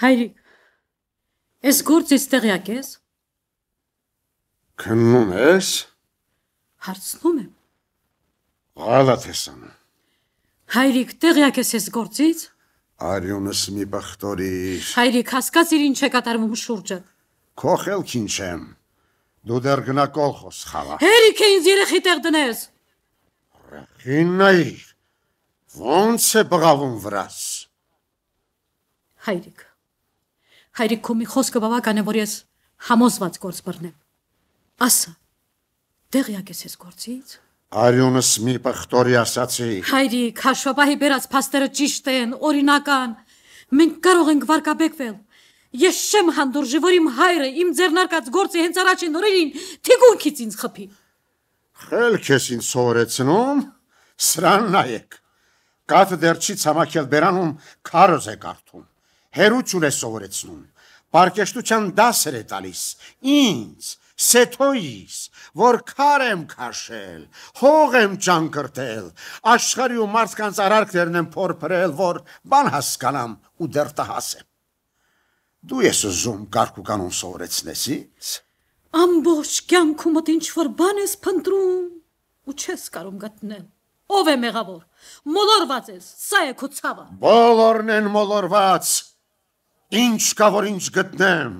Հայրիկ, ես գործից տեղյակ ես։ Քննում ես։ Հարցնում եմ։ Ղալատ ես անում։ Հայրիկ, տեղյակ ես ես գործից։ Արյունս մի բախտորիր։ Հայրիկ, հասկացիր ինչ է կատարվում շուրջը։ Քո խելք ինչ եմ։ Դու դեռ գնա կոլխոս խաղա։ Հերիք է ինձ երեխի տեղ դնես։ Ռախինայր։ Ոնց է բղավում վրաս։ Հայրիկ, Հայրիկ քո մի խոսքը բավական է, որ ես համոզված գործ բռնեմ։ Ասա, դեղյակ ես ես գործից։ Արյունս մի պխտորի ասացի։ Հայրիկ, հաշվապահի բերած փաստերը ճիշտ են, օրինական։ Մենք կարող ենք վարկաբեկվել։ Ես չեմ հանդուրժի, որ իմ հայրը իմ ձեռնարկած գործը հենց առաջին օրերին թիգունքից ինձ խփի։ Խելք ես ինձ սովորեցնում, սրան նայեք։ Կաթը դեռ չի ցամաքել բերանում, քարոզ է կարդում հերություն է սովորեցնում, պարկեշտության դասեր է տալիս, ինձ, սեթոյիս, որ քար եմ քաշել, հող եմ ճանկրտել, աշխարհի ու մարդկանց արարքներն եմ փորփրել, որ բան հասկանամ ու դեռ տհասեմ։ Դու ես ուզում կարկուկանոն սովորեցնեսից։ Ամբողջ կյանքումդ ինչ որ բան ես փնտրում ու չես կարող գտնել։ Ո՞վ է մեղավոր։ Մոլորված ես, սա է քո ցավը։ Բոլորն են մոլորված։ Ինչ կա որ ինչ գտնեմ։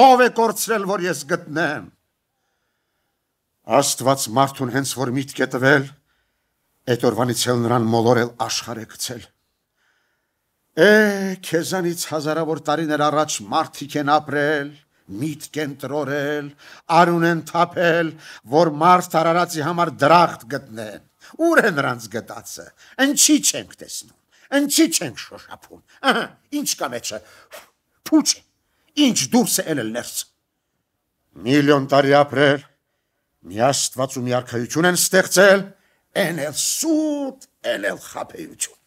Ո՞վ է կորցրել որ ես գտնեմ։ Աստված մարդուն հենց որ միտք է տվել, այդ օրվանից էլ նրան մոլորել աշխարհ է գցել։ Է, քեզանից հազարավոր տարիներ առաջ մարդիկ են ապրել, միտք են տրորել, արուն են թափել, որ մարդ արարածի համար դրախտ գտնեն։ Ուր է նրանց գտածը։ Ինչի չենք տեսնում։ Ինչից ենք շոշափում։ Ահա, ինչ կա մեջը։ Փուչ։ Ինչ դուրս է ելել ներս։ Միլիոն տարի ապրել, մի աստված ու մի արքայություն են ստեղծել, այն էլ սուտ, այն էլ խափեություն։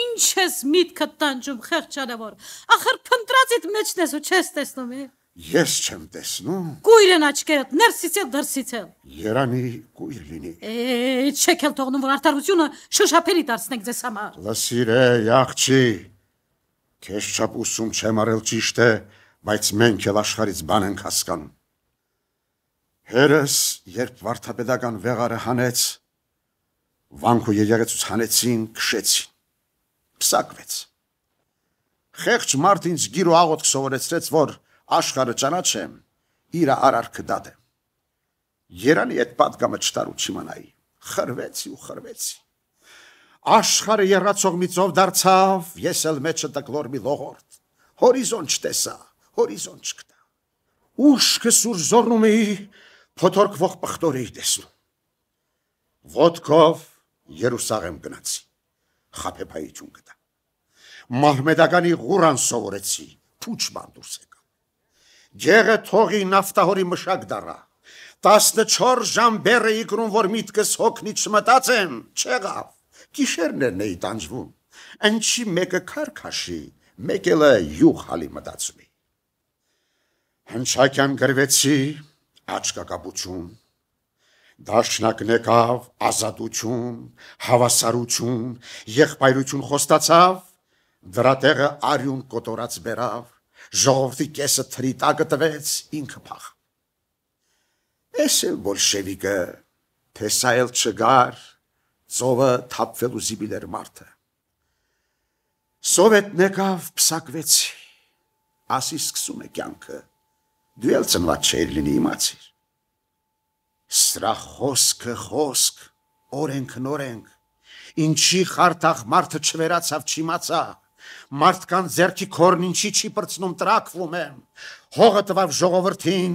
Ինչ ես միտքդ տանջում, խեղճանավոր։ Ախր փնտրածիդ մեջն ես ու չես տեսնում։ Ես չեմ տեսնում։ Գույրն աչքերդ ներսից էլ դրսից էլ։ Երանի գույր լինի։ Է, չեք էլ թողնում որ արտարությունը շշափերի դարձնեք ձեզ համար։ Լսիր է, աղջի։ Քեզ չափ ուսում չեմ արել ճիշտ է, բայց մենք էլ աշխարից բան ենք հասկանում։ Հերս, երբ վարդապետական վեղարը հանեց, վանքու եկեղեցուց հանեցին, քշեցին։ Փսակվեց։ Խեղճ մարդ ինձ գիրու աղոտ սովորեցրեց, որ աշխարհը ճանաչե, իր արարքը դատե։ Երանի այդ պատգամը չտարու չիմանայի։ Խրվեցի ու խրվեցի։ Աշխարհը երացող միծով դարձավ, ես էլ մեջը տկլոր մի լողորդ։ Հորիզոն չտեսա, հորիզոն չկտա։ Ուշքը սուր զորնում էի, փոթորկվող պղտոր էի տեսնում։ Ոտքով Երուսաղեմ գնացի։ Խաբեբայություն գտա։ Մահմեդականի ղուրան սովորեցի, փուչ բանդուրս է ջեղը թողի նավթահորի մշակ դառա 14 ժամ բերը իգրուն որ միտքս հոգնի չմտածեմ չեղավ գիշերներն էի տանջվում ինչի մեկը քարքաշի մեկելը յուղ հալի մտածումի հնչակյան գրվեցի աչկակապություն Դաշնակն եկավ ազատություն, հավասարություն, եղբայրություն խոստացավ, դրա տեղը արյուն կոտորած բերավ, Ժողովրդի կեսը թրիտակը տվեց, ինքը փախ։ Էս էլ բոլշևիկը տեսայել չգար, ծովը թափվելու զիբիլ էր մարդը։ Սովետն եկավ, փսակվեցի։ Ասի սկսում է կյանքը։ Դու ել ծնված չէր լինի իմացիր։ Սրա խոսքը խոսք, օրենք նորենք։ Ինչի խարտախ մարդը չվերացավ, չիմացավ։ Մարդկան ձերքի քորն ինչի չի պրծնում տրակվում է։ Հողը տվավ ժողովրդին,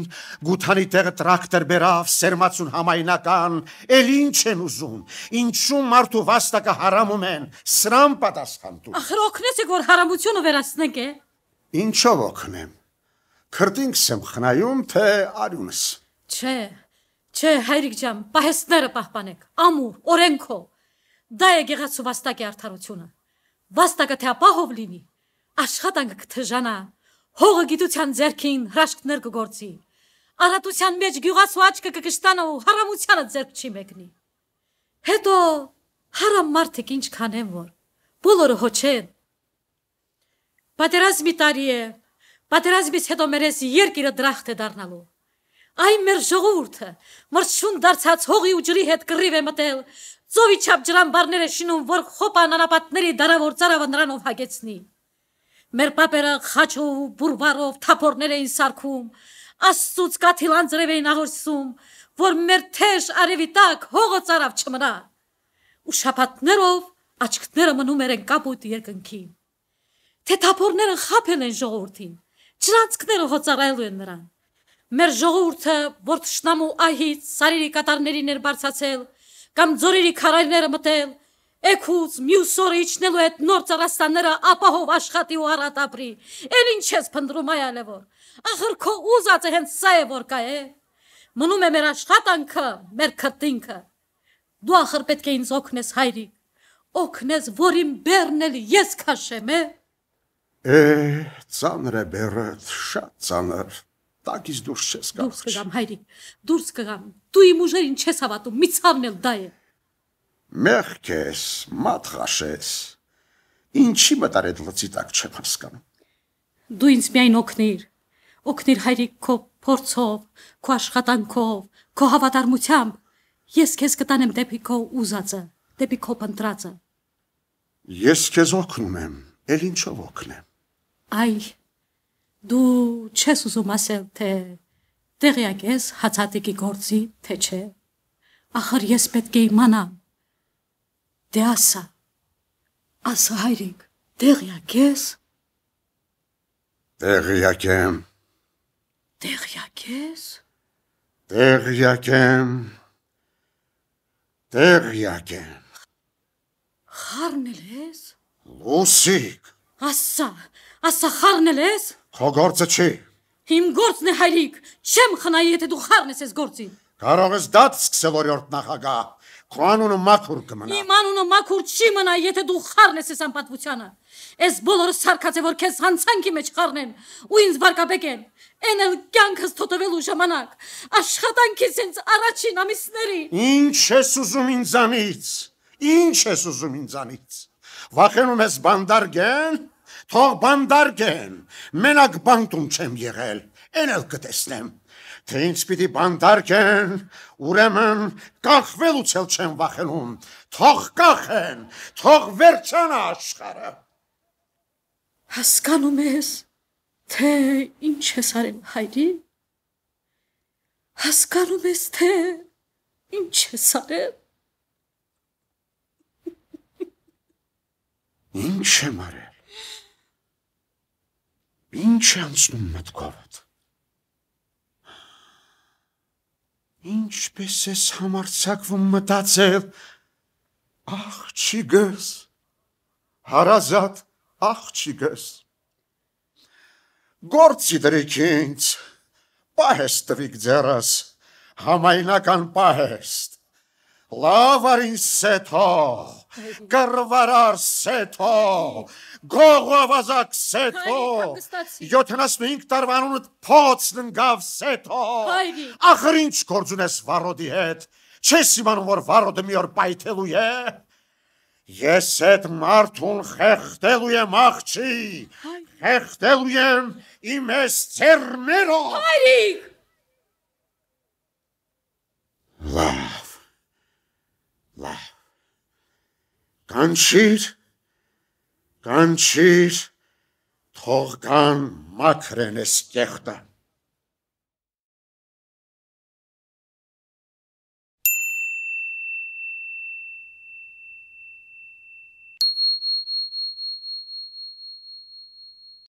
գութանի տեղը տրակտոր բերավ սերմացուն համայնական, էլ ինչ են ուզում։ Ինչու մարդու վաստակը հարամում են։ Սրան պատասխան դու։ Ախր օգնեցեք որ հարամությունը վերացնենք է։ Ինչով օգնեմ։ Քրտինքս եմ խնայում թե արյունս։ Չէ։ Չէ, հայրիկ ջան, պահեսները պահպանեք։ Ամու, օրենքով։ Դա է գեղեցու վաստակի արդարությունը վաստակը թե ապահով լինի, աշխատանքը կթժանա, հողը գիտության ձերքին հրաշքներ կգործի, առատության մեջ գյուղասու աչկը կկշտանա ու հարամությանը ձերք չի մեկնի։ Հետո հարամ մարդիկ ինչ քանեն որ, բոլորը հոչեն։ Պատերազմի տարի է, պատերազմից հետո մեր ես երկիրը դրախտ է դառնալու։ Այն մեր ժողովուրդը մրցուն դարձած հողի ու ջրի հետ կռիվ է մտել, ծովի չափ ջրամբարները շինում, որ խոպ անանապատների դարավոր ծարավը նրանով հագեցնի։ Մեր պապերը խաչով ու բուրբարով թափորներ էին սարքում, աստծուց կաթիլան ձրև էին աղորսում, որ մեր թեժ արևի տակ հողը ծարավ չմնա։ Ու շապատներով աչքները մնում էր են կապուտ երկնքին։ Թե թափորները խապել են ժողովրդին, ջրանցքները հոծարելու են նրան։ Մեր ժողովուրդը, որ ճշնամու ահից սարերի կատարների ներբարձացել, կամ ձորերի քարայրները մտել, Էքուց մյուս օրը իջնելու այդ նոր ծառաստանները ապահով աշխատի ու առատապրի։ Էլ ինչ ես փնտրում այ ալևոր։ Ախր քո ուզածը հենց սա է որ կա է։ Մնում է մեր աշխատանքը, մեր քրտինքը։ Դու ախր պետք է ինձ օգնես հայրի։ Օգնես, որ իմ բեռն էլ ես քաշեմ, է։ Է, ծանր է բեռը, շատ ծանր տակից դուրս չես գա։ Դուրս կգամ, հայրիկ, դուրս կգամ։ Դու իմ ուժերին չես հավատում, մի ցավն էլ դա է։ Մեղք ես, մատ խաշես։ Ինչի մտար այդ լծի տակ չեմ հասկանում։ Դու ինձ միայն օգնիր։ Օգնիր հայրիկ քո փորձով, քո աշխատանքով, քո հավատարմությամբ։ Ես քեզ կտանեմ դեպի քո ուզածը, դեպի քո փնտրածը։ Ես քեզ օգնում եմ, ել ինչով օգնեմ։ Այ դու չես ուզում ասել, թե տեղյակ ես հացատիկի գործի, թե չէ։ Ախր ես պետք է իմանամ։ Դե ասա։ Ասա հայրիկ, տեղյակ ես։ Տեղյակ եմ։ Տեղյակ ես։ Տեղյակ եմ։ Տեղյակ եմ։ Խառնել ես։ Լուսիկ։ Ասա, ասա խառնել ես։ Խոգորցը չի։ Իմ գործն է հայրիկ, չեմ խնայի, եթե դու խառնես ես գործին։ Կարող ես դատ սկսել օրիորդ նախագահ։ Քո անունը մաքուր կմնա։ Իմ անունը մաքուր չի մնա, եթե դու խառնես ես անպատվությանը։ Այս բոլորը սարկած է որ քեզ հանցանքի մեջ խառնեն ու ինձ վարկաբեկեն։ Էն էլ կյանքս թոթվելու ժամանակ, աշխատանքից ինձ առաջին ամիսների։ Ինչ ես ուզում ինձանից։ Ինչ ես ուզում ինձանից վախենում ես բանդարգեն, թող բանդարգեն, մենակ բանտում չեմ եղել, են էլ կտեսնեմ, թե ինձ պիտի բանդարգեն, ուրեմն կախվելուց էլ չեմ վախենում, թող կախեն, թող վերջանա աշխարը։ Հասկանում ես, թե ինչ ես արել հայրի, հասկանում ես, թե ինչ ես արել, Ինչ եմ արել։ Ինչ է անցնում մտքովդ։ Ինչպես ես համարցակվում մտածել, աղջիկս, հարազատ աղջիկս։ Գործի դրեք ինձ, պահեստ տվիք ձերս, համայնական պահեստ, լավ արին սետով։ Կրվարար Սեթո, Գողովազակ Սեթո, 75 տարվանունդ փոցն ընկավ Սեթո։ Ախր ինչ գործ ունես Վարոդի հետ։ Չես իմանում որ Վարոդը մի օր պայթելու է։ Ես այդ մարդուն խեղդելու եմ աղջի, խեղդելու եմ իմ ես ծերներով։ Հայրիկ! Լավ, լավ, Կանչիր, կանչիր, թող գան մաքրեն ես կեղտը։